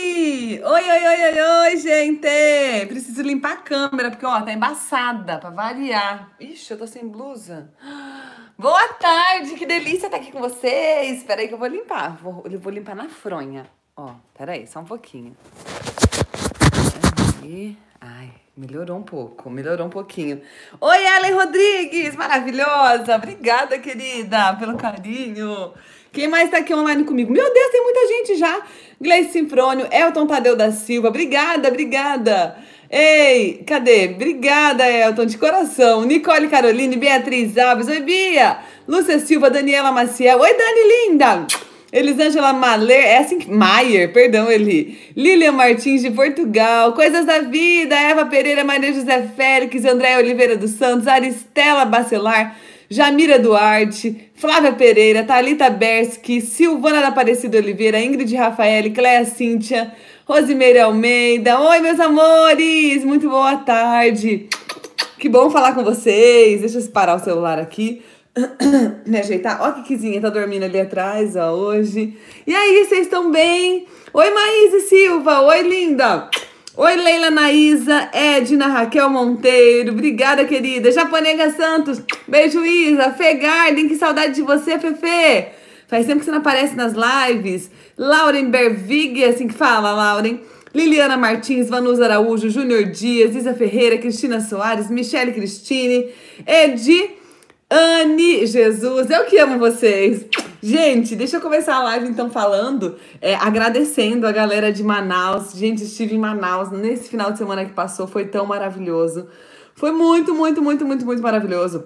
Oi, oi, oi, oi, oi, gente! Preciso limpar a câmera, porque, ó, tá embaçada, pra variar. Ixi, eu tô sem blusa. Boa tarde, que delícia estar tá aqui com vocês. Espera aí que eu vou limpar. Vou, eu vou limpar na fronha. Ó, pera aí, só um pouquinho. Aí. Ai, melhorou um pouco, melhorou um pouquinho. Oi, Ellen Rodrigues, maravilhosa! Obrigada, querida, pelo carinho. Quem mais está aqui online comigo? Meu Deus, tem muita gente já. Gleice Sinfrônio, Elton Tadeu da Silva. Obrigada, obrigada. Ei, cadê? Obrigada, Elton, de coração. Nicole Caroline, Beatriz Alves. Oi, Bia. Lúcia Silva, Daniela Maciel. Oi, Dani, linda. Elisângela Maler, é assim, Maier, perdão, Eli. Lilian Martins de Portugal, Coisas da Vida, Eva Pereira, Maria José Félix, André Oliveira dos Santos, Aristela Bacelar, Jamira Duarte, Flávia Pereira, Thalita Berski, Silvana da Aparecida Oliveira, Ingrid Rafael, Cléa Cíntia, Rosimeira Almeida. Oi, meus amores! Muito boa tarde! Que bom falar com vocês. Deixa eu parar o celular aqui. Me ajeitar. Ó, a Kikizinha tá dormindo ali atrás, ó, hoje. E aí, vocês estão bem? Oi, Maize Silva. Oi, linda. Oi, Leila Naísa, Edna Raquel Monteiro, obrigada, querida. Japonega Santos, beijo, Isa. Fê Garden, que saudade de você, Fefe. Faz tempo que você não aparece nas lives. Lauren Bervig, é assim que fala, Lauren. Liliana Martins, Vanusa Araújo, Júnior Dias, Isa Ferreira, Cristina Soares, Michele Cristine, Edi Anne Jesus, eu que amo vocês. Gente, deixa eu começar a live então falando, é, agradecendo a galera de Manaus. Gente, estive em Manaus nesse final de semana que passou, foi tão maravilhoso. Foi muito, muito, muito, muito, muito maravilhoso.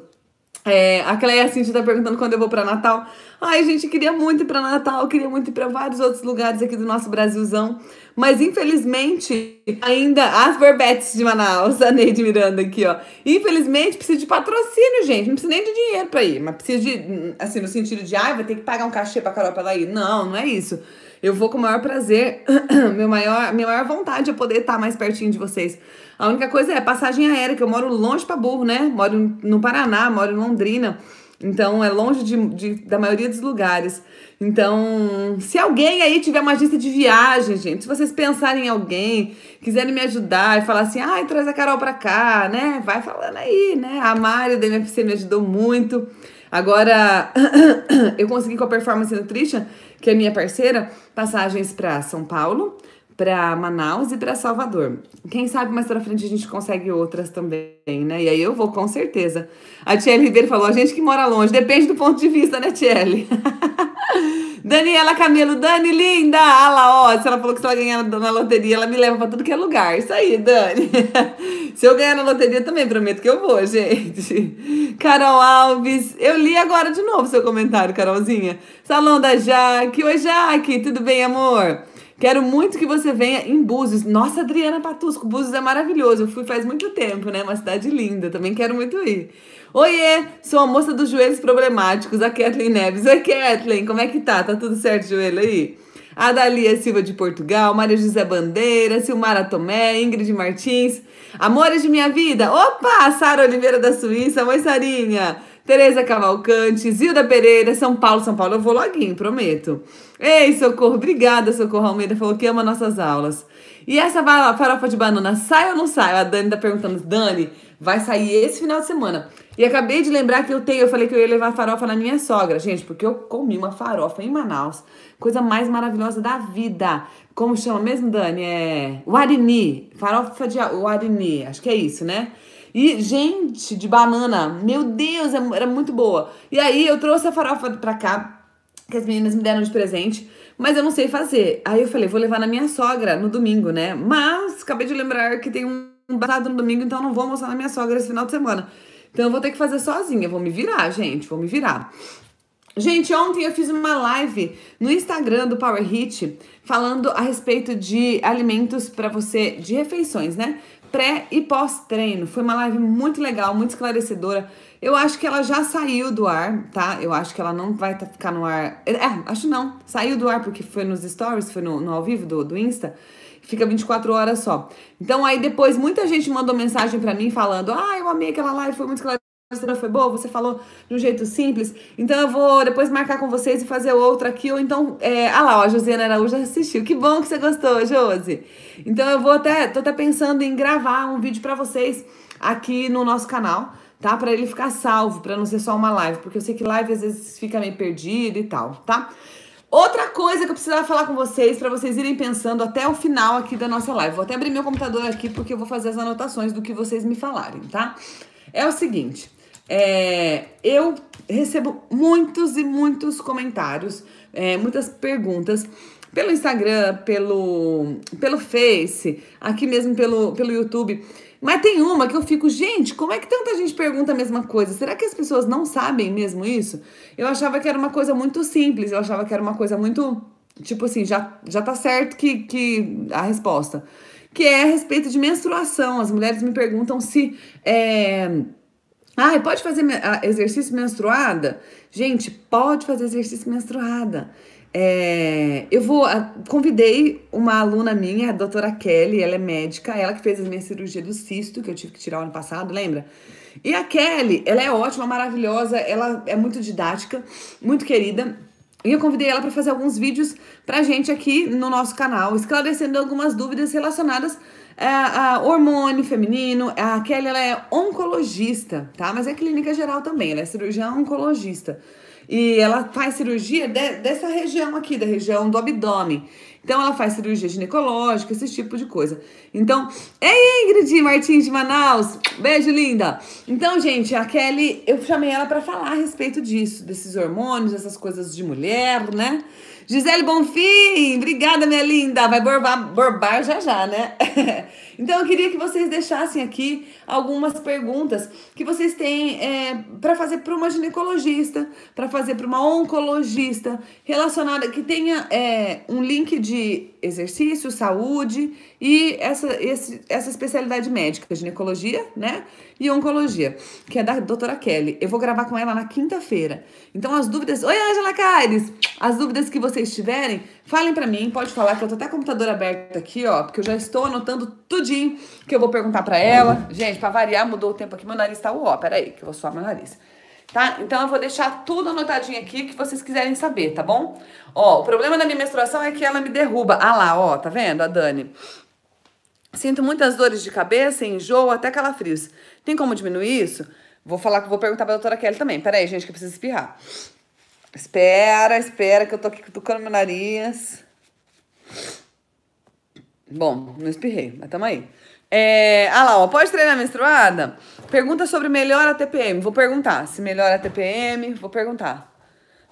É, a Cleia assim, tá perguntando quando eu vou para Natal. Ai, gente, queria muito ir pra Natal, queria muito ir pra vários outros lugares aqui do nosso Brasilzão. Mas infelizmente, ainda as verbetes de Manaus, a Neide Miranda aqui, ó. Infelizmente, precisa de patrocínio, gente. Não precisa nem de dinheiro pra ir. Mas precisa de, assim, no sentido de, ah, vai ter que pagar um cachê pra Carol pra ela ir. Não, não é isso. Eu vou com o maior prazer, meu maior, minha maior vontade é poder estar mais pertinho de vocês. A única coisa é passagem aérea, que eu moro longe pra burro, né? Moro no Paraná, moro em Londrina. Então é longe de, de, da maioria dos lugares. Então, se alguém aí tiver uma agência de viagem, gente, se vocês pensarem em alguém, quiserem me ajudar e falar assim, ai, ah, traz a Carol pra cá, né? Vai falando aí, né? A Mari da MFC me ajudou muito. Agora, eu consegui com a Performance Nutrition, que é minha parceira, passagens para São Paulo, para Manaus e para Salvador. Quem sabe mais para frente a gente consegue outras também, né? E aí eu vou com certeza. A Tiele Ribeiro falou: a gente que mora longe, depende do ponto de vista, né, Tiele? Daniela Camelo, Dani, linda! Ah lá, ó, se ela falou que se ela ganhar na loteria, ela me leva para tudo que é lugar. Isso aí, Dani. se eu ganhar na loteria também, prometo que eu vou, gente. Carol Alves, eu li agora de novo seu comentário, Carolzinha. Salão da Jaque. Oi, Jaque, tudo bem, amor? Quero muito que você venha em Búzios. Nossa, Adriana Patusco, Búzios é maravilhoso. Eu fui faz muito tempo, né? Uma cidade linda, também quero muito ir. Oiê, sou a moça dos joelhos problemáticos, a Kathleen Neves. Oi, Kathleen, como é que tá? Tá tudo certo, joelho aí? a Dalia Silva de Portugal, Maria José Bandeira, Silmara Tomé, Ingrid Martins, Amores de Minha Vida, opa, Sara Oliveira da Suíça, oi Sarinha, Tereza Cavalcante, Zilda Pereira, São Paulo, São Paulo. Eu vou loguinho, prometo. Ei, Socorro, obrigada, Socorro Almeida, falou que ama nossas aulas. E essa farofa de banana sai ou não sai? A Dani tá perguntando, Dani, vai sair esse final de semana. E acabei de lembrar que eu tenho, eu falei que eu ia levar farofa na minha sogra, gente, porque eu comi uma farofa em Manaus. Coisa mais maravilhosa da vida. Como chama mesmo, Dani? É. Warini. Farofa de Warini, acho que é isso, né? E, gente, de banana. Meu Deus, é era muito boa. E aí eu trouxe a farofa pra cá, que as meninas me deram de presente, mas eu não sei fazer. Aí eu falei, vou levar na minha sogra no domingo, né? Mas acabei de lembrar que tem um batado no domingo, então não vou almoçar na minha sogra esse final de semana. Então eu vou ter que fazer sozinha, vou me virar, gente, vou me virar. Gente, ontem eu fiz uma live no Instagram do Power Hit falando a respeito de alimentos para você, de refeições, né? pré e pós-treino. Foi uma live muito legal, muito esclarecedora. Eu acho que ela já saiu do ar, tá? Eu acho que ela não vai tá, ficar no ar. É, é, acho não. Saiu do ar porque foi nos stories, foi no, no ao vivo do, do Insta fica 24 horas só. Então aí depois muita gente mandou mensagem para mim falando: "Ah, eu amei aquela live, foi muito esclarecedora mistura foi boa, você falou de um jeito simples, então eu vou depois marcar com vocês e fazer outra aqui, ou então, é, ah lá, ó, a Josiana Araújo assistiu, que bom que você gostou, Josi. Então eu vou até, tô até pensando em gravar um vídeo para vocês aqui no nosso canal, tá? Para ele ficar salvo, para não ser só uma live, porque eu sei que live às vezes fica meio perdido e tal, tá? Outra coisa que eu precisava falar com vocês, para vocês irem pensando até o final aqui da nossa live. Vou até abrir meu computador aqui porque eu vou fazer as anotações do que vocês me falarem, tá? É o seguinte, é, eu recebo muitos e muitos comentários, é, muitas perguntas pelo Instagram, pelo, pelo Face, aqui mesmo pelo, pelo YouTube. Mas tem uma que eu fico, gente, como é que tanta gente pergunta a mesma coisa? Será que as pessoas não sabem mesmo isso? Eu achava que era uma coisa muito simples, eu achava que era uma coisa muito, tipo assim, já, já tá certo que, que a resposta. Que é a respeito de menstruação. As mulheres me perguntam se. É, ah, pode fazer exercício menstruada? Gente, pode fazer exercício menstruada. É, eu vou. Convidei uma aluna minha, a doutora Kelly, ela é médica, ela que fez a minha cirurgia do cisto, que eu tive que tirar ano passado, lembra? E a Kelly, ela é ótima, maravilhosa, ela é muito didática, muito querida. E eu convidei ela para fazer alguns vídeos pra gente aqui no nosso canal, esclarecendo algumas dúvidas relacionadas a, é a hormônio feminino. É a Kelly ela é oncologista, tá? Mas é clínica geral também, ela é cirurgiã oncologista. E ela faz cirurgia de, dessa região aqui, da região do abdômen. Então ela faz cirurgia ginecológica, esse tipo de coisa. Então, é Ingrid Martins de Manaus. Beijo, linda. Então, gente, a Kelly, eu chamei ela para falar a respeito disso, desses hormônios, essas coisas de mulher, né? Gisele Bonfim, obrigada, minha linda. Vai borbar, borbar já já, né? então, eu queria que vocês deixassem aqui algumas perguntas que vocês têm é, para fazer para uma ginecologista, para fazer para uma oncologista, relacionada, que tenha é, um link de exercício, saúde e essa, esse, essa especialidade médica, ginecologia, né? E oncologia, que é da doutora Kelly. Eu vou gravar com ela na quinta-feira. Então, as dúvidas. Oi, Angela Caires! As dúvidas que você vocês tiverem, falem para mim, pode falar que eu tô até com o computador aberto aqui, ó, porque eu já estou anotando tudinho que eu vou perguntar para ela. Gente, para variar, mudou o tempo aqui, meu nariz tá ó, aí que eu vou suar meu nariz. Tá? Então eu vou deixar tudo anotadinho aqui que vocês quiserem saber, tá bom? Ó, o problema da minha menstruação é que ela me derruba. Ah lá, ó, tá vendo? A Dani. Sinto muitas dores de cabeça, enjoo, até calafrios. Tem como diminuir isso? Vou falar que vou perguntar pra doutora Kelly também. pera aí gente, que eu preciso espirrar. Espera, espera, que eu tô aqui cutucando meu nariz. Bom, não espirrei, mas tamo aí. É, ah lá, ó, pode treinar menstruada? Pergunta sobre melhor a TPM. Vou perguntar se melhora a TPM, vou perguntar.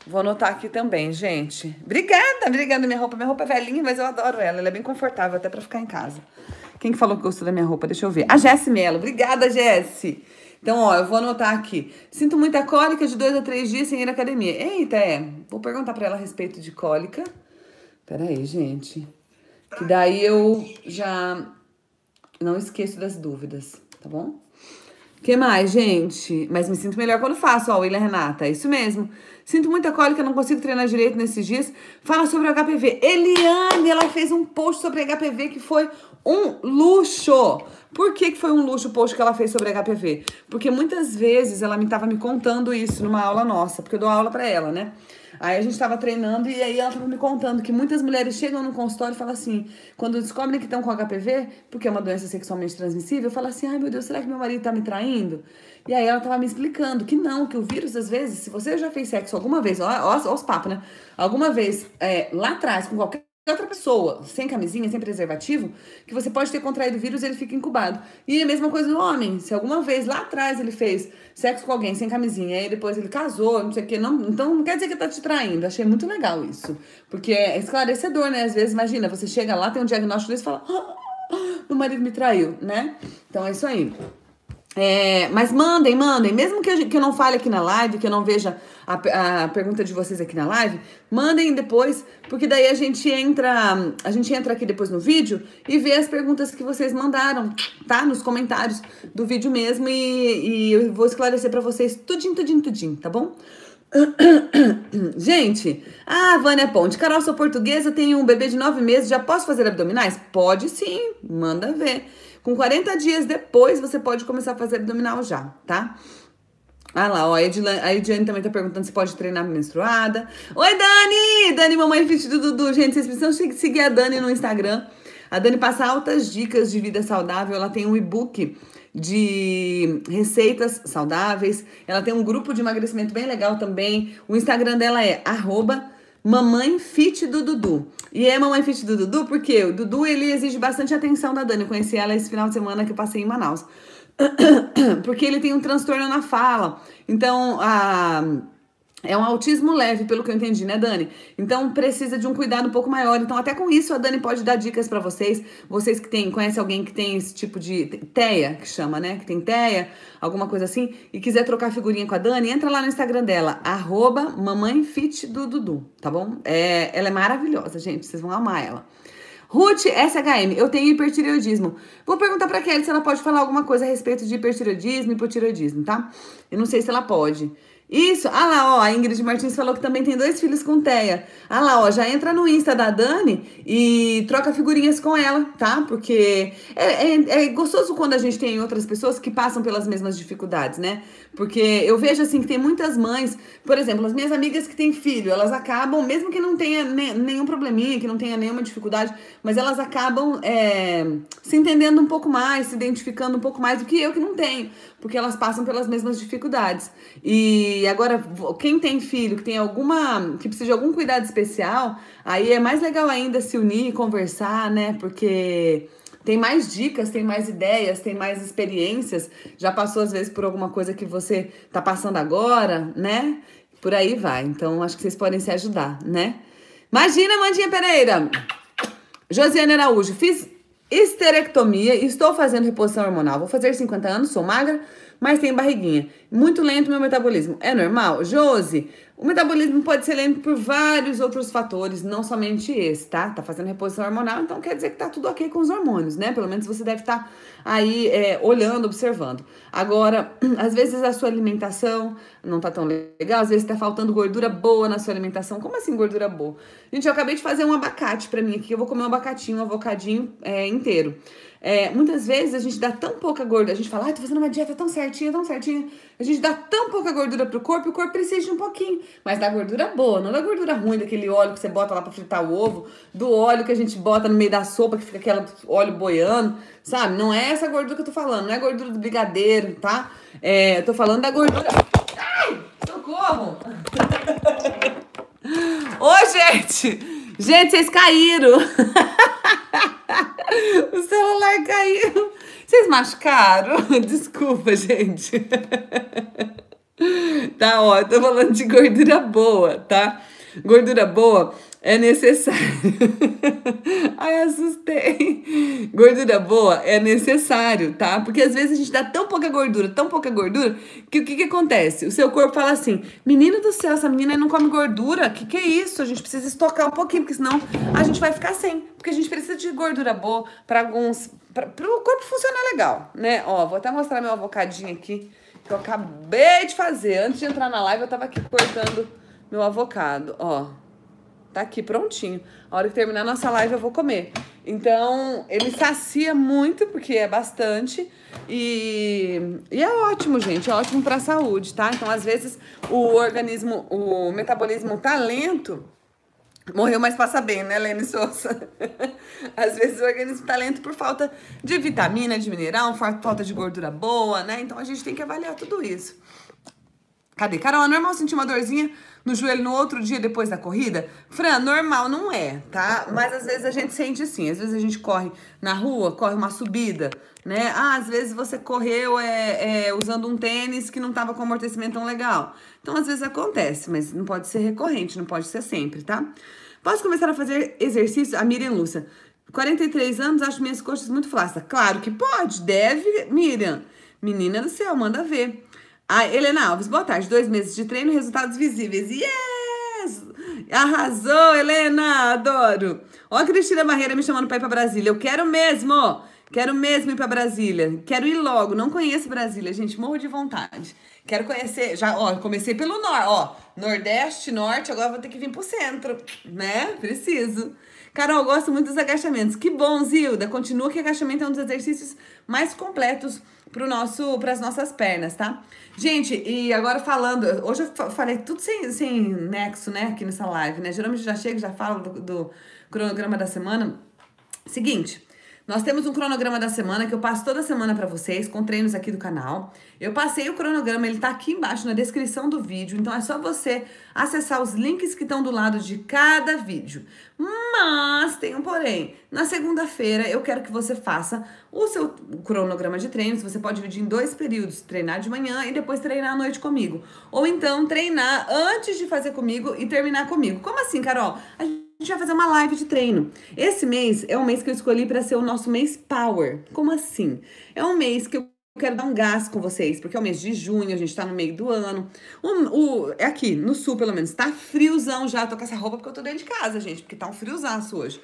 Vou anotar aqui também, gente. Obrigada, obrigada minha roupa. Minha roupa é velhinha, mas eu adoro ela. Ela é bem confortável até para ficar em casa. Quem que falou que gostou da minha roupa? Deixa eu ver. A Jess Mello. Obrigada, Jess. Então, ó, eu vou anotar aqui. Sinto muita cólica de dois a três dias sem ir à academia. Eita, é. Vou perguntar para ela a respeito de cólica. Peraí, gente. Que daí eu já não esqueço das dúvidas, tá bom? que mais, gente? Mas me sinto melhor quando faço, ó, William Renata. É isso mesmo. Sinto muita cólica, não consigo treinar direito nesses dias. Fala sobre o HPV. Eliane, ela fez um post sobre HPV que foi um luxo! Por que, que foi um luxo o post que ela fez sobre HPV? Porque muitas vezes ela me estava me contando isso numa aula nossa, porque eu dou aula para ela, né? Aí a gente estava treinando e aí ela estava me contando que muitas mulheres chegam no consultório e falam assim, quando descobrem que estão com HPV, porque é uma doença sexualmente transmissível, fala assim, ai meu Deus, será que meu marido está me traindo? E aí ela estava me explicando que não, que o vírus, às vezes, se você já fez sexo alguma vez, ó, ó, ó os papos, né? Alguma vez, é, lá atrás, com qualquer outra pessoa, sem camisinha, sem preservativo, que você pode ter contraído o vírus e ele fica incubado. E a mesma coisa do homem. Se alguma vez lá atrás ele fez sexo com alguém sem camisinha, aí depois ele casou, não sei o quê, não, então não quer dizer que tá te traindo. Achei muito legal isso. Porque é esclarecedor, né? Às vezes, imagina, você chega lá, tem um diagnóstico desse e fala: ah, meu marido me traiu, né? Então é isso aí. É, mas mandem, mandem. Mesmo que, gente, que, eu não fale aqui na live, que eu não veja a, a, pergunta de vocês aqui na live, mandem depois, porque daí a gente entra, a gente entra aqui depois no vídeo e vê as perguntas que vocês mandaram, tá? Nos comentários do vídeo mesmo e, e eu vou esclarecer para vocês tudinho, tudinho, tudinho, tá bom? Gente, ah, Vânia Ponte, Carol, sou portuguesa, tenho um bebê de nove meses, já posso fazer abdominais? Pode sim, manda ver. Com 40 dias depois, você pode começar a fazer abdominal já, tá? Ah lá, ó, a Ediane, a Ediane também tá perguntando se pode treinar menstruada. Oi, Dani! Dani, mamãe vestido do Dudu. Gente, vocês precisam seguir a Dani no Instagram. A Dani passa altas dicas de vida saudável. Ela tem um e-book de receitas saudáveis. Ela tem um grupo de emagrecimento bem legal também. O Instagram dela é arroba Mamãe Fit do Dudu. E é Mamãe Fit do Dudu porque o Dudu ele exige bastante atenção da Dani. Eu conheci ela esse final de semana que eu passei em Manaus. Porque ele tem um transtorno na fala. Então, a é um autismo leve, pelo que eu entendi, né, Dani? Então precisa de um cuidado um pouco maior. Então, até com isso, a Dani pode dar dicas para vocês. Vocês que têm, conhecem alguém que tem esse tipo de teia que chama, né? Que tem teia, alguma coisa assim, e quiser trocar figurinha com a Dani, entra lá no Instagram dela, arroba mamãefitdududu, tá bom? É, ela é maravilhosa, gente. Vocês vão amar ela. Ruth SHM, eu tenho hipertireoidismo. Vou perguntar pra Kelly se ela pode falar alguma coisa a respeito de hipertireoidismo e hipotireoidismo, tá? Eu não sei se ela pode. Isso, ah lá, ó, a Ingrid Martins falou que também tem dois filhos com Teia. Ah lá, ó, já entra no Insta da Dani e troca figurinhas com ela, tá? Porque é, é, é gostoso quando a gente tem outras pessoas que passam pelas mesmas dificuldades, né? Porque eu vejo, assim, que tem muitas mães, por exemplo, as minhas amigas que têm filho, elas acabam, mesmo que não tenha ne nenhum probleminha, que não tenha nenhuma dificuldade, mas elas acabam é, se entendendo um pouco mais, se identificando um pouco mais do que eu que não tenho porque elas passam pelas mesmas dificuldades. E agora, quem tem filho que tem alguma. que precisa de algum cuidado especial, aí é mais legal ainda se unir e conversar, né? Porque tem mais dicas, tem mais ideias, tem mais experiências. Já passou às vezes por alguma coisa que você tá passando agora, né? Por aí vai. Então acho que vocês podem se ajudar, né? Imagina, Mandinha Pereira. Josiane Araújo, fiz Esterectomia, estou fazendo reposição hormonal. Vou fazer 50 anos, sou magra, mas tem barriguinha. Muito lento meu metabolismo. É normal? Josi, o metabolismo pode ser lento por vários outros fatores, não somente esse, tá? Tá fazendo reposição hormonal, então quer dizer que tá tudo ok com os hormônios, né? Pelo menos você deve estar tá aí é, olhando, observando. Agora, às vezes a sua alimentação não tá tão legal, às vezes tá faltando gordura boa na sua alimentação. Como assim gordura boa? Gente, eu acabei de fazer um abacate para mim aqui, eu vou comer um abacatinho, um avocadinho é, inteiro. É, muitas vezes a gente dá tão pouca gordura, a gente fala, ah, tô fazendo uma dieta tão certinha, tão certinha. A gente dá tão pouca gordura pro corpo, o corpo precisa de um pouquinho. Mas da gordura boa, não da gordura ruim, daquele óleo que você bota lá pra fritar o ovo, do óleo que a gente bota no meio da sopa, que fica aquele óleo boiando, sabe? Não é essa gordura que eu tô falando, não é gordura do brigadeiro, tá? É, eu tô falando da gordura. Ai! Socorro! Ô, gente! Gente, vocês caíram. o celular caiu. Vocês machucaram? Desculpa, gente. tá, ó, eu tô falando de gordura boa, tá? Gordura boa é necessário. Ai, assustei. Gordura boa é necessário, tá? Porque às vezes a gente dá tão pouca gordura, tão pouca gordura, que o que, que acontece? O seu corpo fala assim: menino do céu, essa menina não come gordura, o que, que é isso? A gente precisa estocar um pouquinho, porque senão a gente vai ficar sem. Porque a gente precisa de gordura boa para alguns. para o corpo funcionar legal, né? Ó, vou até mostrar meu avocadinho aqui, que eu acabei de fazer. Antes de entrar na live, eu tava aqui cortando meu avocado, ó. Tá aqui prontinho. A hora que terminar a nossa live eu vou comer. Então, ele sacia muito, porque é bastante. E, e é ótimo, gente. É ótimo para a saúde, tá? Então, às vezes, o organismo, o metabolismo tá lento. Morreu, mas passa bem, né, Lene Souza? Às vezes o organismo tá lento por falta de vitamina, de mineral, falta de gordura boa, né? Então a gente tem que avaliar tudo isso. Cadê? Carol, é normal sentir uma dorzinha no joelho no outro dia depois da corrida? Fran, normal não é, tá? Mas às vezes a gente sente assim. Às vezes a gente corre na rua, corre uma subida, né? Ah, às vezes você correu é, é, usando um tênis que não tava com amortecimento tão legal. Então às vezes acontece, mas não pode ser recorrente, não pode ser sempre, tá? Posso começar a fazer exercício? A Miriam Lúcia. 43 anos, acho minhas coxas muito flácidas. Claro que pode, deve, Miriam. Menina do céu, manda ver. A Helena Alves, boa tarde. Dois meses de treino, resultados visíveis. Yes! Arrasou, Helena! Adoro! Ó, a Cristina Barreira me chamando para ir para Brasília. Eu quero mesmo! Quero mesmo ir para Brasília. Quero ir logo. Não conheço Brasília, gente. Morro de vontade. Quero conhecer. Já, ó, comecei pelo norte, ó. Nordeste, norte, agora vou ter que vir pro centro, né? Preciso. Carol, gosto muito dos agachamentos. Que bom, Zilda. Continua que agachamento é um dos exercícios mais completos pro nosso, as nossas pernas, tá? Gente, e agora falando, hoje eu falei tudo sem, sem nexo, né, aqui nessa live, né? Geralmente já chego, já falo do, do cronograma da semana. Seguinte, nós temos um cronograma da semana que eu passo toda semana para vocês, com treinos aqui do canal. Eu passei o cronograma, ele tá aqui embaixo na descrição do vídeo, então é só você acessar os links que estão do lado de cada vídeo. Mas tem um porém. Na segunda-feira eu quero que você faça o seu cronograma de treinos. Você pode dividir em dois períodos, treinar de manhã e depois treinar à noite comigo. Ou então treinar antes de fazer comigo e terminar comigo. Como assim, Carol? A gente a gente vai fazer uma live de treino. Esse mês é um mês que eu escolhi para ser o nosso mês Power. Como assim? É um mês que eu quero dar um gás com vocês, porque é o mês de junho, a gente tá no meio do ano. O, o, é aqui, no sul pelo menos, tá friozão já. tô com essa roupa porque eu tô dentro de casa, gente, porque tá um friozaço hoje.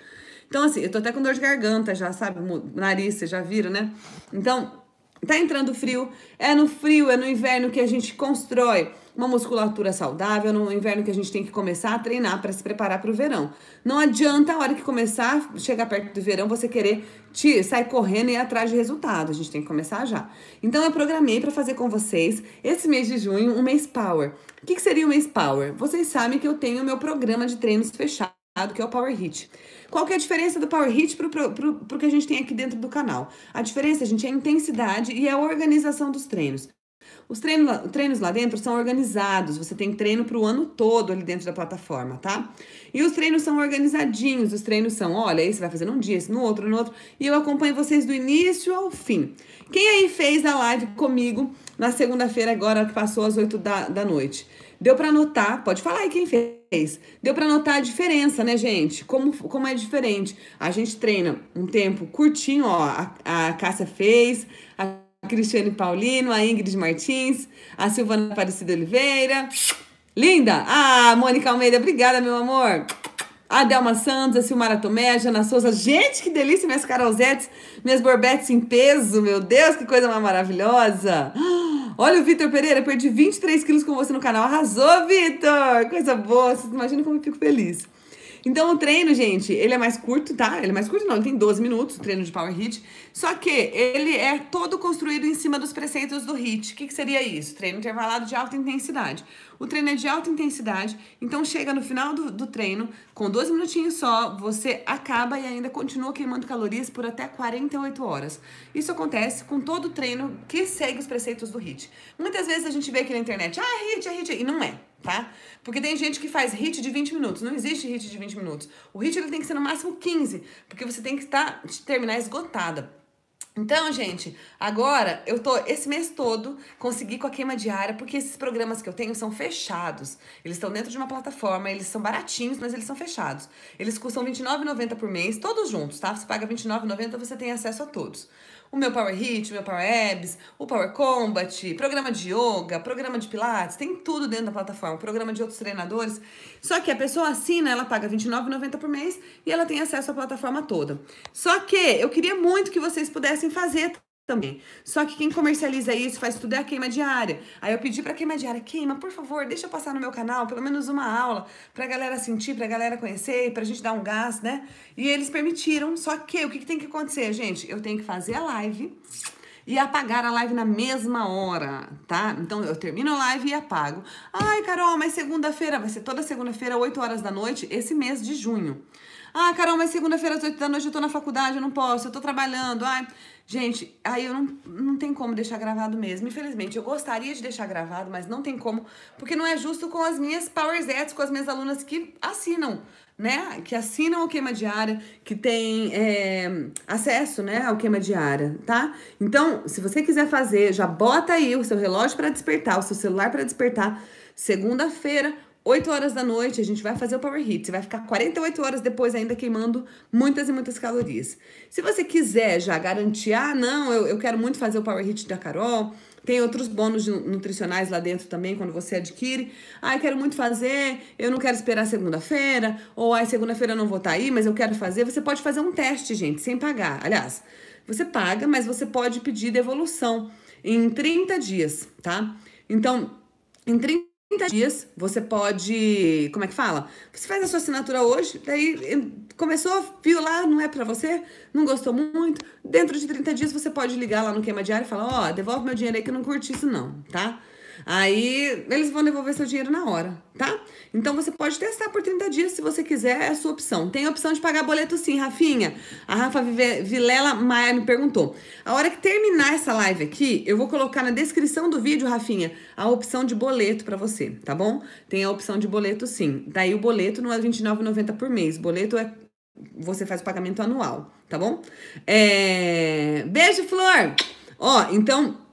Então, assim, eu tô até com dor de garganta já, sabe? Nariz, vocês já viram, né? Então, tá entrando frio. É no frio, é no inverno que a gente constrói uma musculatura saudável no inverno que a gente tem que começar a treinar para se preparar para o verão. Não adianta a hora que começar, chegar perto do verão, você querer te sair correndo e ir atrás de resultado. A gente tem que começar já. Então eu programei para fazer com vocês esse mês de junho um mês power. O que, que seria o um mês power? Vocês sabem que eu tenho o meu programa de treinos fechado que é o Power Hit. Qual que é a diferença do Power Hit pro, pro, pro, pro que a gente tem aqui dentro do canal? A diferença, gente, é a intensidade e a organização dos treinos. Os treinos, treinos lá dentro são organizados, você tem treino para o ano todo ali dentro da plataforma, tá? E os treinos são organizadinhos, os treinos são, olha, esse vai fazer num dia, esse no outro, no outro, e eu acompanho vocês do início ao fim. Quem aí fez a live comigo na segunda-feira agora, que passou às 8 da, da noite? Deu para notar, pode falar aí quem fez. Deu para notar a diferença, né, gente? Como, como é diferente. A gente treina um tempo curtinho, ó, a, a Cássia fez, a Cristiane Paulino, a Ingrid Martins, a Silvana Aparecida Oliveira. Linda! Ah, Mônica Almeida, obrigada, meu amor. A Delma Santos, a Silmara Tomé, a Jana Souza. Gente, que delícia! Minhas carolzetes, minhas borbetes em peso. Meu Deus, que coisa mais maravilhosa! Olha o Vitor Pereira, perdi 23 quilos com você no canal. Arrasou, Vitor! Coisa boa! Vocês imaginam como eu fico feliz. Então o treino, gente, ele é mais curto, tá? Ele é mais curto, não, ele tem 12 minutos, o treino de Power Hit. Só que ele é todo construído em cima dos preceitos do HIT. O que, que seria isso? Treino intervalado de alta intensidade. O treino é de alta intensidade, então chega no final do, do treino, com 12 minutinhos só, você acaba e ainda continua queimando calorias por até 48 horas. Isso acontece com todo treino que segue os preceitos do HIT. Muitas vezes a gente vê aqui na internet, ah, é HIT, é HIT, e não é tá? Porque tem gente que faz hit de 20 minutos. Não existe hit de 20 minutos. O hit ele tem que ser no máximo 15, porque você tem que tá, estar terminar esgotada. Então, gente, agora eu tô esse mês todo consegui com a queima diária, porque esses programas que eu tenho são fechados. Eles estão dentro de uma plataforma, eles são baratinhos, mas eles são fechados. Eles custam R$29,90 por mês, todos juntos, tá? Você paga R$29,90, você tem acesso a todos o meu Power Hit, o meu Power Abs, o Power Combat, programa de yoga, programa de pilates, tem tudo dentro da plataforma, programa de outros treinadores. Só que a pessoa assina, ela paga R$29,90 por mês e ela tem acesso à plataforma toda. Só que eu queria muito que vocês pudessem fazer também. Só que quem comercializa isso, faz tudo é a queima diária. Aí eu pedi pra queima diária, queima, por favor, deixa eu passar no meu canal pelo menos uma aula pra galera sentir, pra galera conhecer, pra gente dar um gás, né? E eles permitiram, só que o que, que tem que acontecer, gente? Eu tenho que fazer a live e apagar a live na mesma hora, tá? Então eu termino a live e apago. Ai, Carol, mas segunda-feira, vai ser toda segunda-feira, 8 horas da noite, esse mês de junho. Ah, Carol, mas segunda-feira às 8 da noite eu tô na faculdade, eu não posso, eu tô trabalhando. Ai, gente, aí eu não, não tem como deixar gravado mesmo. Infelizmente, eu gostaria de deixar gravado, mas não tem como, porque não é justo com as minhas Power Zets, com as minhas alunas que assinam né, que assinam o Queima Diária, que tem é, acesso, né, ao Queima Diária, tá? Então, se você quiser fazer, já bota aí o seu relógio para despertar, o seu celular para despertar. Segunda-feira, 8 horas da noite, a gente vai fazer o Power Hit. Você vai ficar 48 horas depois ainda queimando muitas e muitas calorias. Se você quiser já garantir, ah, não, eu, eu quero muito fazer o Power Hit da Carol, tem outros bônus nutricionais lá dentro também, quando você adquire. Ai, ah, quero muito fazer, eu não quero esperar segunda-feira, ou ai, segunda-feira eu não vou estar tá aí, mas eu quero fazer. Você pode fazer um teste, gente, sem pagar. Aliás, você paga, mas você pode pedir devolução em 30 dias, tá? Então, em 30 30 dias, você pode. Como é que fala? Você faz a sua assinatura hoje, daí começou, viu lá, não é para você, não gostou muito. Dentro de 30 dias, você pode ligar lá no Queima Diário e falar: Ó, oh, devolve meu dinheiro aí que eu não curti isso, não, tá? Aí eles vão devolver seu dinheiro na hora, tá? Então você pode testar por 30 dias se você quiser, é a sua opção. Tem a opção de pagar boleto sim, Rafinha. A Rafa Vilela Maia me perguntou. A hora que terminar essa live aqui, eu vou colocar na descrição do vídeo, Rafinha, a opção de boleto para você, tá bom? Tem a opção de boleto sim. Daí tá o boleto não é R$29,90 por mês. Boleto é você faz o pagamento anual, tá bom? É... Beijo, Flor! Ó, então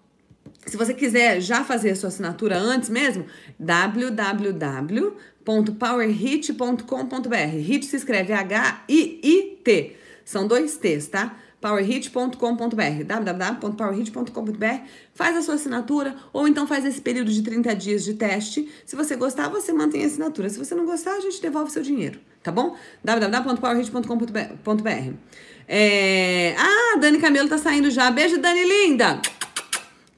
se você quiser já fazer sua assinatura antes mesmo, www.powerhit.com.br. Hit se escreve H-I-I-T. São dois T's, tá? powerhit.com.br, www.powerhit.com.br, faz a sua assinatura ou então faz esse período de 30 dias de teste. Se você gostar, você mantém a assinatura. Se você não gostar, a gente devolve seu dinheiro, tá bom? www.powerhit.com.br. É... Ah, Dani Camelo tá saindo já. Beijo, Dani linda.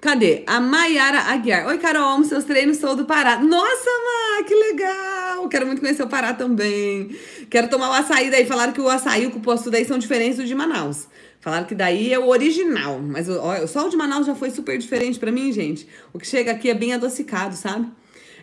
Cadê? A Maiara Aguiar. Oi, Carol, amo seus treinos, sou do Pará. Nossa, Má, que legal! Quero muito conhecer o Pará também. Quero tomar o açaí daí. Falaram que o açaí e o cupuaçu daí são diferentes do de Manaus. Falaram que daí é o original. Mas ó, só o de Manaus já foi super diferente para mim, gente. O que chega aqui é bem adocicado, sabe?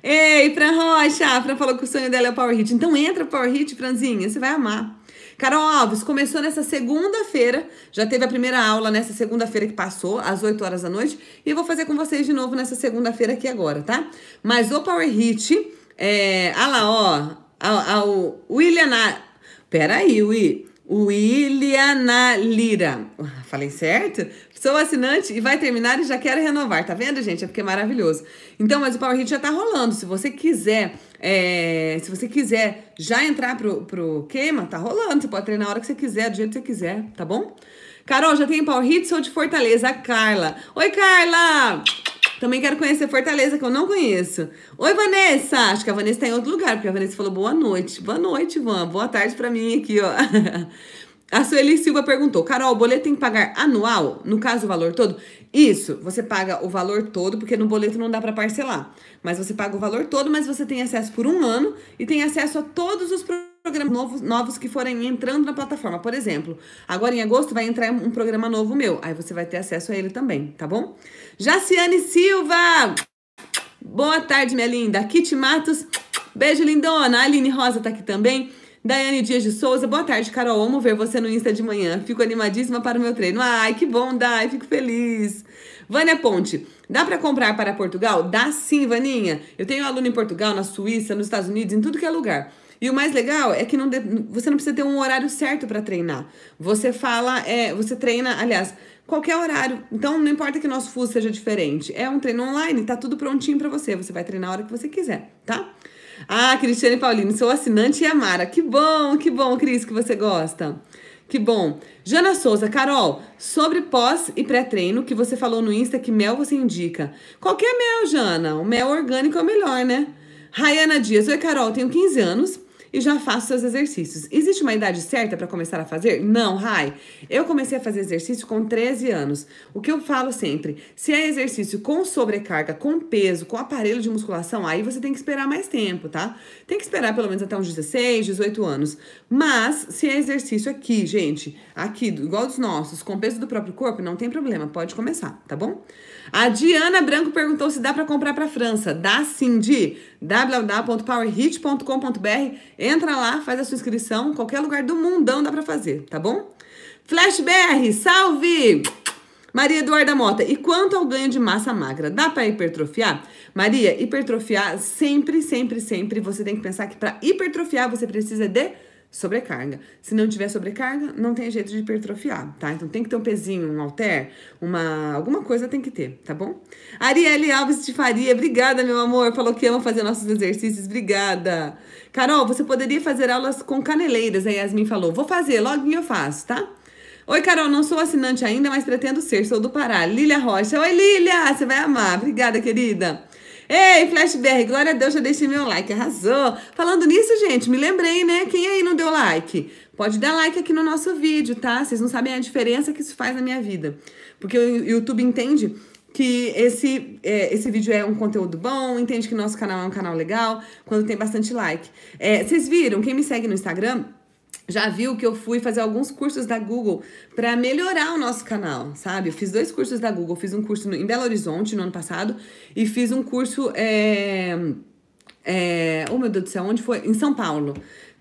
Ei, Fran Rocha! A Fran falou que o sonho dela é o Power Hit. Então entra Power Hit, Franzinha, você vai amar. Carol Alves começou nessa segunda-feira, já teve a primeira aula nessa segunda-feira que passou, às 8 horas da noite, e eu vou fazer com vocês de novo nessa segunda-feira aqui agora, tá? Mas o Power Hit, é, ah lá, ó, a, o William, peraí, Will, William Lira, falei certo? Sou assinante e vai terminar e já quero renovar. Tá vendo, gente? É porque é maravilhoso. Então, mas o Power Hit já tá rolando. Se você quiser, é, se você quiser já entrar pro, pro queima, tá rolando. Você pode treinar a hora que você quiser, do jeito que você quiser, tá bom? Carol, já tem Power Hit, sou de Fortaleza, a Carla. Oi, Carla! Também quero conhecer Fortaleza, que eu não conheço. Oi, Vanessa! Acho que a Vanessa tá em outro lugar, porque a Vanessa falou boa noite. Boa noite, Van. Boa tarde para mim aqui, ó. A Sueli Silva perguntou: Carol, o boleto tem que pagar anual? No caso, o valor todo? Isso, você paga o valor todo, porque no boleto não dá para parcelar. Mas você paga o valor todo, mas você tem acesso por um ano e tem acesso a todos os programas novos, novos que forem entrando na plataforma. Por exemplo, agora em agosto vai entrar um programa novo meu. Aí você vai ter acesso a ele também, tá bom? Jaciane Silva! Boa tarde, minha linda. Kit Matos. Beijo, lindona. A Aline Rosa tá aqui também. Daiane Dias de Souza, boa tarde, Carol. Amo ver você no Insta de manhã. Fico animadíssima para o meu treino. Ai, que bom, Dai, fico feliz. Vânia Ponte, dá para comprar para Portugal? Dá sim, Vaninha. Eu tenho aluno em Portugal, na Suíça, nos Estados Unidos, em tudo que é lugar. E o mais legal é que não de... você não precisa ter um horário certo para treinar. Você fala, é, você treina, aliás, qualquer horário. Então não importa que o nosso fuso seja diferente. É um treino online, tá tudo prontinho para você. Você vai treinar a hora que você quiser, tá? Ah, Cristiane Paulino, sou assinante e Amara. Que bom, que bom, Cris, que você gosta. Que bom. Jana Souza, Carol, sobre pós e pré-treino que você falou no Insta que mel você indica. Qualquer mel, Jana. O mel orgânico é o melhor, né? Rayana Dias, oi Carol, tenho 15 anos e já faço seus exercícios. Existe uma idade certa para começar a fazer? Não, Rai. Eu comecei a fazer exercício com 13 anos. O que eu falo sempre, se é exercício com sobrecarga, com peso, com aparelho de musculação, aí você tem que esperar mais tempo, tá? Tem que esperar pelo menos até uns 16, 18 anos. Mas se é exercício aqui, gente, aqui, igual dos nossos, com peso do próprio corpo, não tem problema, pode começar, tá bom? A Diana Branco perguntou se dá para comprar para França. Dá sim, de www.powerhit.com.br. Entra lá, faz a sua inscrição. Qualquer lugar do mundão dá para fazer, tá bom? Flash BR, salve! Maria Eduarda Mota, e quanto ao ganho de massa magra? Dá para hipertrofiar? Maria, hipertrofiar sempre, sempre, sempre você tem que pensar que para hipertrofiar você precisa de sobrecarga. Se não tiver sobrecarga, não tem jeito de hipertrofiar, tá? Então tem que ter um pezinho, um alter, uma alguma coisa tem que ter, tá bom? Arielle Alves de Faria, obrigada, meu amor. Falou que ama fazer nossos exercícios, obrigada. Carol, você poderia fazer aulas com caneleiras, a Yasmin falou. Vou fazer, logo eu faço, tá? Oi, Carol, não sou assinante ainda, mas pretendo ser. Sou do Pará. Lilia Rocha. Oi, Lilia, você vai amar. Obrigada, querida. Ei, Flashberg, glória a Deus, já deixei meu like, arrasou. Falando nisso, gente, me lembrei, né? Quem aí não deu like? Pode dar like aqui no nosso vídeo, tá? Vocês não sabem a diferença que isso faz na minha vida. Porque o YouTube entende que esse, é, esse vídeo é um conteúdo bom, entende que nosso canal é um canal legal, quando tem bastante like. É, vocês viram, quem me segue no Instagram já viu que eu fui fazer alguns cursos da Google para melhorar o nosso canal, sabe? Eu fiz dois cursos da Google, fiz um curso em Belo Horizonte no ano passado e fiz um curso. É, é, oh meu Deus do céu, onde foi? Em São Paulo.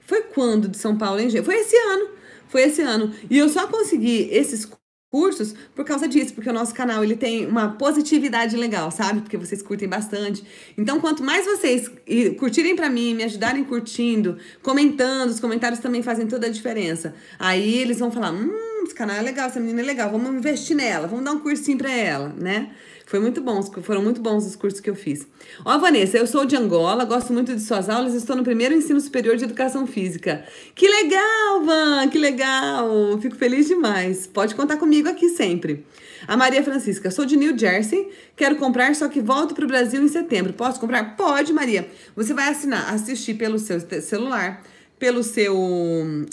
Foi quando de São Paulo, em Foi esse ano. Foi esse ano. E eu só consegui esses cursos cursos por causa disso, porque o nosso canal ele tem uma positividade legal, sabe? Porque vocês curtem bastante. Então, quanto mais vocês curtirem para mim, me ajudarem curtindo, comentando, os comentários também fazem toda a diferença. Aí eles vão falar: "Hum, esse canal é legal, essa menina é legal, vamos investir nela, vamos dar um cursinho para ela", né? Foi muito bons, foram muito bons os cursos que eu fiz. Ó, Vanessa, eu sou de Angola, gosto muito de suas aulas, estou no primeiro ensino superior de educação física. Que legal, Van, que legal! Fico feliz demais. Pode contar comigo aqui sempre. A Maria Francisca, sou de New Jersey, quero comprar, só que volto para o Brasil em setembro. Posso comprar? Pode, Maria. Você vai assinar, assistir pelo seu celular pelo seu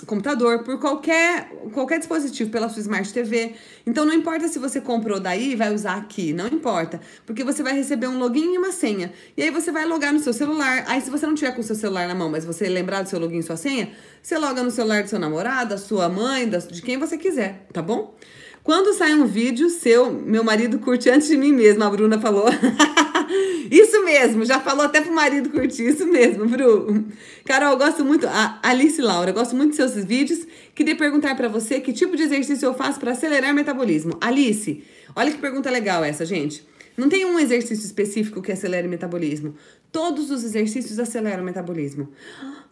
computador, por qualquer, qualquer dispositivo, pela sua Smart TV. Então não importa se você comprou daí e vai usar aqui, não importa, porque você vai receber um login e uma senha. E aí você vai logar no seu celular. Aí se você não tiver com o seu celular na mão, mas você lembrar do seu login e sua senha, você loga no celular do seu namorado, da sua mãe, da, de quem você quiser, tá bom? Quando sai um vídeo seu, meu marido curte antes de mim mesmo, a Bruna falou. isso mesmo, já falou até pro marido curtir, isso mesmo, Bru. Carol, eu gosto muito, a Alice Laura, gosto muito dos seus vídeos. Queria perguntar para você que tipo de exercício eu faço para acelerar o metabolismo. Alice, olha que pergunta legal essa, gente. Não tem um exercício específico que acelere o metabolismo. Todos os exercícios aceleram o metabolismo.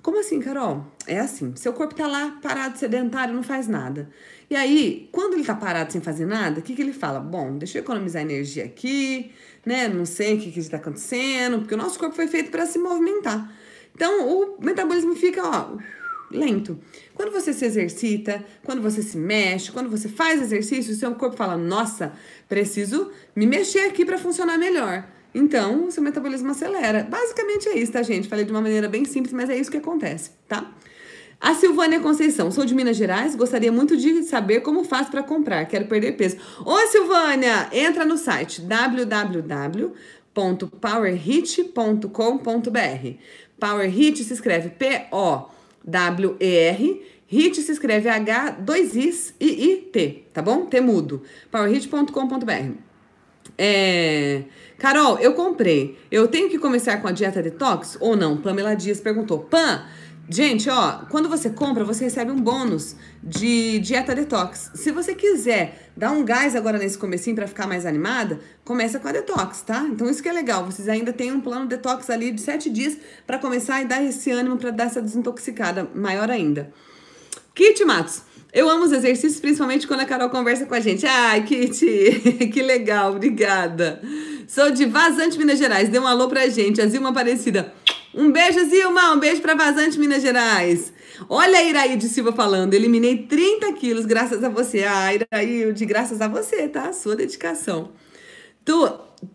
Como assim, Carol? É assim. Seu corpo tá lá parado, sedentário, não faz nada. E aí, quando ele tá parado sem fazer nada, o que, que ele fala? Bom, deixa eu economizar energia aqui, né? Não sei o que, que está acontecendo, porque o nosso corpo foi feito para se movimentar. Então, o metabolismo fica, ó, lento. Quando você se exercita, quando você se mexe, quando você faz exercício, o seu corpo fala: "Nossa, preciso me mexer aqui para funcionar melhor". Então, o seu metabolismo acelera. Basicamente é isso, tá, gente? Falei de uma maneira bem simples, mas é isso que acontece, tá? A Silvânia Conceição, sou de Minas Gerais, gostaria muito de saber como faço para comprar, quero perder peso. Ô Silvânia, entra no site www.powerhit.com.br. Powerhit se escreve P O W-E-R. HIT se escreve H, 2 I e I-T, tá bom? T mudo. powerhit.com.br é... Carol, eu comprei. Eu tenho que começar com a dieta detox ou não? Pamela Dias perguntou. Pam, Gente, ó, quando você compra, você recebe um bônus de dieta detox. Se você quiser dar um gás agora nesse comecinho para ficar mais animada, começa com a detox, tá? Então isso que é legal, vocês ainda têm um plano detox ali de sete dias para começar e dar esse ânimo para dar essa desintoxicada maior ainda. Kit Matos, eu amo os exercícios, principalmente quando a Carol conversa com a gente. Ai, Kit, que legal, obrigada. Sou de Vazante, Minas Gerais, dê um alô pra gente, a Zilma Aparecida. Um beijo, Zilma. Um beijo para Vazante, Minas Gerais. Olha a Iraíde Silva falando. Eliminei 30 quilos graças a você. Ah, Iraíde, graças a você, tá? Sua dedicação. Tu,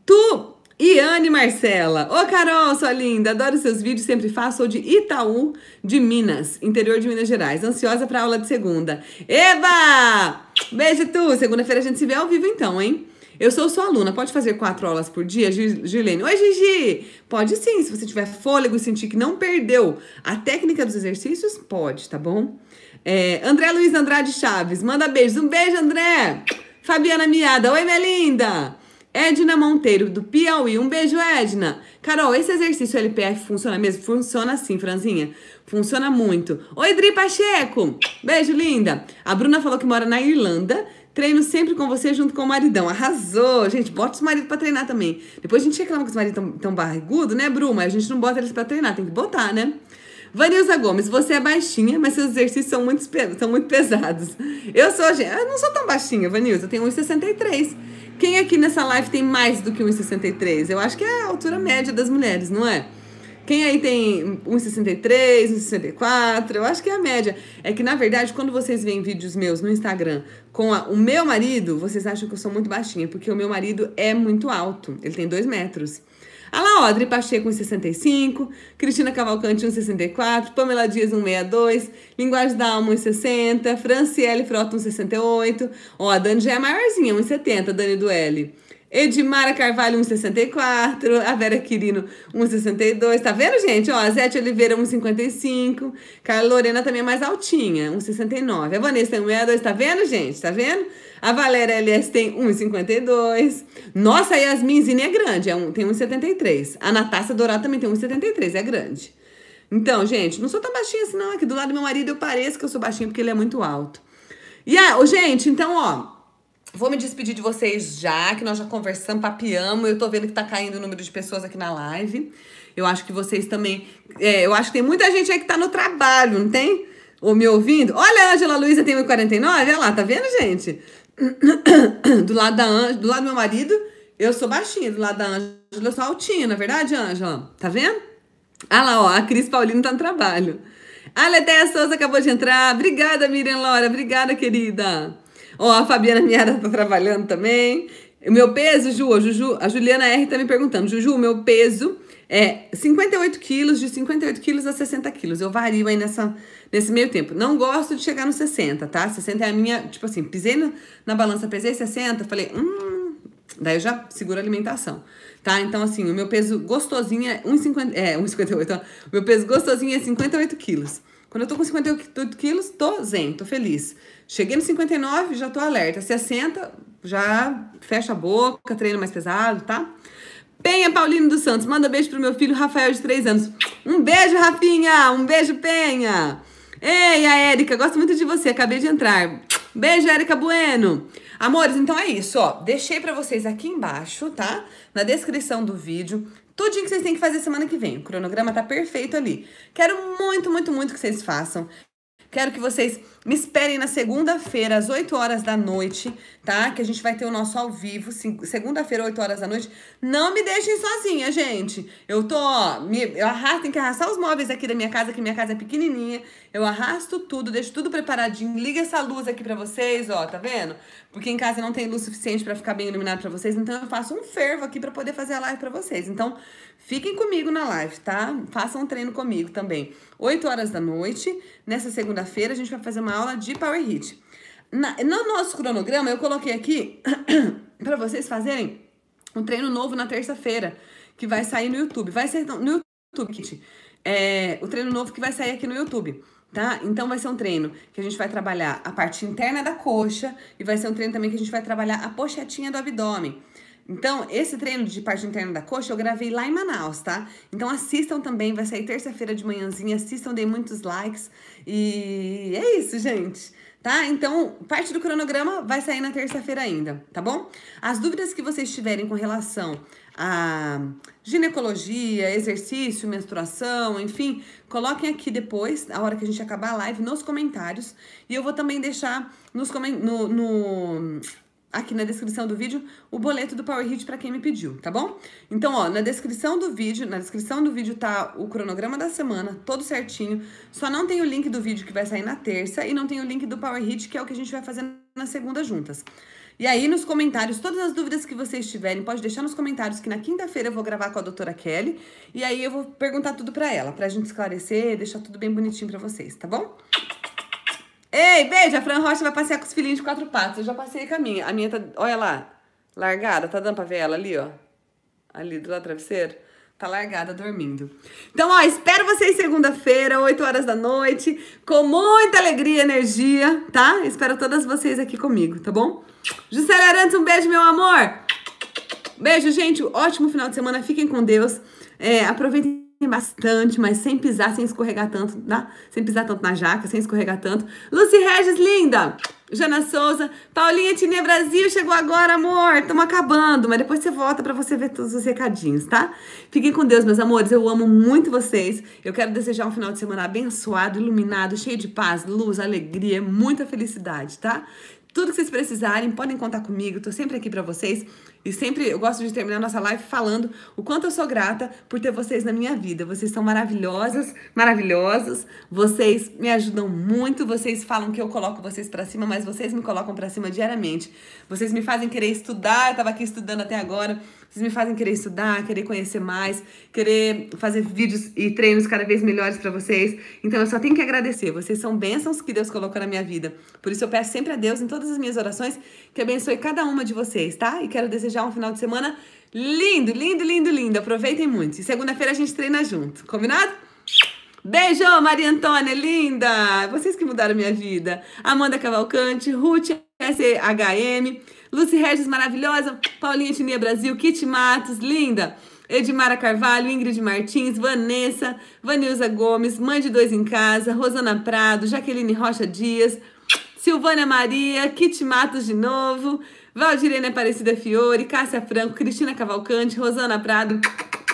tu, Iane Marcela. Ô, Carol, sua linda. Adoro seus vídeos, sempre faço. Sou de Itaú, de Minas, interior de Minas Gerais. Ansiosa pra aula de segunda. Eva! Beijo, tu. Segunda-feira a gente se vê ao vivo então, hein? Eu sou sua aluna, pode fazer quatro aulas por dia, Gilene? Oi, Gigi! Pode sim, se você tiver fôlego e sentir que não perdeu a técnica dos exercícios, pode, tá bom? É, André Luiz Andrade Chaves, manda beijos. Um beijo, André! Fabiana Miada, oi, minha linda! Edna Monteiro, do Piauí. Um beijo, Edna. Carol, esse exercício LPF funciona mesmo? Funciona sim, Franzinha. Funciona muito. Oi, Dri Pacheco. Beijo, linda. A Bruna falou que mora na Irlanda Treino sempre com você junto com o maridão. Arrasou! Gente, bota os maridos pra treinar também. Depois a gente reclama que os maridos tão, tão barrigudo, né, Bruma? Mas a gente não bota eles pra treinar, tem que botar, né? Vanilza Gomes, você é baixinha, mas seus exercícios são muito, são muito pesados. Eu sou, gente, eu não sou tão baixinha, Vanilza, eu tenho 1,63. Quem aqui nessa live tem mais do que 1,63? Eu acho que é a altura média das mulheres, não é? Quem aí tem 1,63, 1,64? Eu acho que é a média. É que, na verdade, quando vocês veem vídeos meus no Instagram com a, o meu marido, vocês acham que eu sou muito baixinha, porque o meu marido é muito alto. Ele tem 2 metros. Olha lá, Audrey Pacheco, 1,65, Cristina Cavalcante, 1,64, Pamela Dias, 1,62, Linguagem da Alma, 1,60, Franciele Frota, 1,68, ó, a Dani já é maiorzinha, 1,70, Dani do L. Edmara Carvalho, 1,64. A Vera Quirino, 1,62. Tá vendo, gente? Ó, a Zete Oliveira, 1,55. Carla Lorena também é mais altinha, 1,69. A Vanessa tem 1,62. Tá vendo, gente? Tá vendo? A Valéria LS tem 1,52. Nossa, a Yasminzinha é grande, é um, tem 1,73. A Natácia Dourado também tem 1,73, é grande. Então, gente, não sou tão baixinha assim, não. Aqui é do lado do meu marido eu pareço que eu sou baixinha porque ele é muito alto. E, a gente, então, ó, Vou me despedir de vocês já, que nós já conversamos, papiamos. Eu tô vendo que tá caindo o número de pessoas aqui na live. Eu acho que vocês também. É, eu acho que tem muita gente aí que tá no trabalho, não tem? Ou me ouvindo? Olha, a Angela Luiza tem 1,49. Olha lá, tá vendo, gente? Do lado da Ângela, do lado do meu marido, eu sou baixinha. Do lado da Ângela, eu sou altinha, na é verdade, Ângela? Tá vendo? Olha lá, ó, a Cris Paulino tá no trabalho. A Letéia Souza acabou de entrar. Obrigada, Miriam Laura. Obrigada, querida. Ó, a Fabiana Miara tá trabalhando também. O meu peso, Ju, a, Juju, a Juliana R tá me perguntando. Juju, o meu peso é 58 quilos, de 58 quilos a 60 quilos. Eu vario aí nessa, nesse meio tempo. Não gosto de chegar nos 60, tá? 60 é a minha, tipo assim, pisei na, na balança, pesei 60, falei, hum... Daí eu já seguro a alimentação, tá? Então, assim, o meu peso gostosinho é 1,58, é, O meu peso gostosinho é 58 quilos. Quando eu tô com 58 quilos, tô zen, tô feliz. Cheguei no 59, já tô alerta. 60, já fecha a boca, treino mais pesado, tá? Penha Paulino dos Santos, manda beijo pro meu filho Rafael de 3 anos. Um beijo, Rafinha! Um beijo, Penha! Ei, a Érica, gosto muito de você, acabei de entrar. Beijo, Érica Bueno. Amores, então é isso, ó. Deixei para vocês aqui embaixo, tá? Na descrição do vídeo tudinho que vocês têm que fazer semana que vem. O cronograma tá perfeito ali. Quero muito, muito, muito que vocês façam. Quero que vocês me esperem na segunda-feira, às 8 horas da noite, tá? Que a gente vai ter o nosso ao vivo, segunda-feira, 8 horas da noite. Não me deixem sozinha, gente. Eu tô, ó, me, eu arrasto, tenho que arrastar os móveis aqui da minha casa, que minha casa é pequenininha. Eu arrasto tudo, deixo tudo preparadinho. Liga essa luz aqui pra vocês, ó, tá vendo? Porque em casa não tem luz suficiente para ficar bem iluminado para vocês, então eu faço um fervo aqui para poder fazer a live para vocês. Então, fiquem comigo na live, tá? Façam um treino comigo também. 8 horas da noite, nessa segunda-feira, a gente vai fazer uma uma aula de Power Hit. Na, no nosso cronograma, eu coloquei aqui para vocês fazerem um treino novo na terça-feira, que vai sair no YouTube. Vai ser então, no YouTube, é, o treino novo que vai sair aqui no YouTube tá? Então vai ser um treino que a gente vai trabalhar a parte interna da coxa e vai ser um treino também que a gente vai trabalhar a pochetinha do abdômen. Então, esse treino de parte interna da coxa eu gravei lá em Manaus, tá? Então assistam também, vai sair terça-feira de manhãzinha, assistam, dei muitos likes. E é isso, gente tá? Então, parte do cronograma vai sair na terça-feira ainda, tá bom? As dúvidas que vocês tiverem com relação a ginecologia, exercício, menstruação, enfim, coloquem aqui depois, a hora que a gente acabar a live, nos comentários. E eu vou também deixar nos no, no aqui na descrição do vídeo o boleto do Power Hit para quem me pediu, tá bom? Então, ó, na descrição do vídeo, na descrição do vídeo tá o cronograma da semana, todo certinho. Só não tem o link do vídeo que vai sair na terça e não tem o link do Power Hit, que é o que a gente vai fazer na segunda juntas. E aí, nos comentários, todas as dúvidas que vocês tiverem, pode deixar nos comentários que na quinta-feira eu vou gravar com a doutora Kelly e aí eu vou perguntar tudo para ela, pra gente esclarecer, deixar tudo bem bonitinho para vocês, tá bom? Ei, beijo, a Fran Rocha vai passear com os filhinhos de quatro patas. Eu já passei com a minha. A minha tá, olha lá, largada, tá dando pra ver ela ali, ó. Ali do lado do travesseiro. Tá largada dormindo. Então, ó, espero vocês segunda-feira, 8 horas da noite, com muita alegria e energia, tá? Espero todas vocês aqui comigo, tá bom? Juscelia Arantes, um beijo, meu amor! Beijo, gente. Ótimo final de semana. Fiquem com Deus. É, aproveitem bastante, mas sem pisar, sem escorregar tanto, dá? Sem pisar tanto na jaca, sem escorregar tanto. Lucy Regis, linda! Jana Souza, Paulinha Tine Brasil chegou agora, amor. Estamos acabando, mas depois você volta para você ver todos os recadinhos, tá? Fiquem com Deus, meus amores. Eu amo muito vocês. Eu quero desejar um final de semana abençoado, iluminado, cheio de paz, luz, alegria, muita felicidade, tá? Tudo que vocês precisarem, podem contar comigo, tô sempre aqui para vocês. E sempre eu gosto de terminar nossa live falando o quanto eu sou grata por ter vocês na minha vida. Vocês são maravilhosas, maravilhosos. Vocês me ajudam muito, vocês falam que eu coloco vocês para cima, mas vocês me colocam para cima diariamente. Vocês me fazem querer estudar, eu tava aqui estudando até agora. Vocês me fazem querer estudar, querer conhecer mais, querer fazer vídeos e treinos cada vez melhores para vocês. Então eu só tenho que agradecer. Vocês são bênçãos que Deus colocou na minha vida. Por isso eu peço sempre a Deus em todas as minhas orações que abençoe cada uma de vocês, tá? E quero desejar um final de semana lindo, lindo, lindo, lindo. Aproveitem muito. E segunda-feira a gente treina junto. Combinado? Beijo, Maria Antônia, linda! Vocês que mudaram minha vida. Amanda Cavalcante, Ruth SHM, Lucy Regis maravilhosa, Paulinha Tinia Brasil, Kit Matos, linda. Edmara Carvalho, Ingrid Martins, Vanessa, Vanilza Gomes, Mãe de Dois em Casa, Rosana Prado, Jaqueline Rocha Dias, Silvânia Maria, Kit Matos de novo, Valdirene Aparecida Fiore, Cássia Franco, Cristina Cavalcante, Rosana Prado,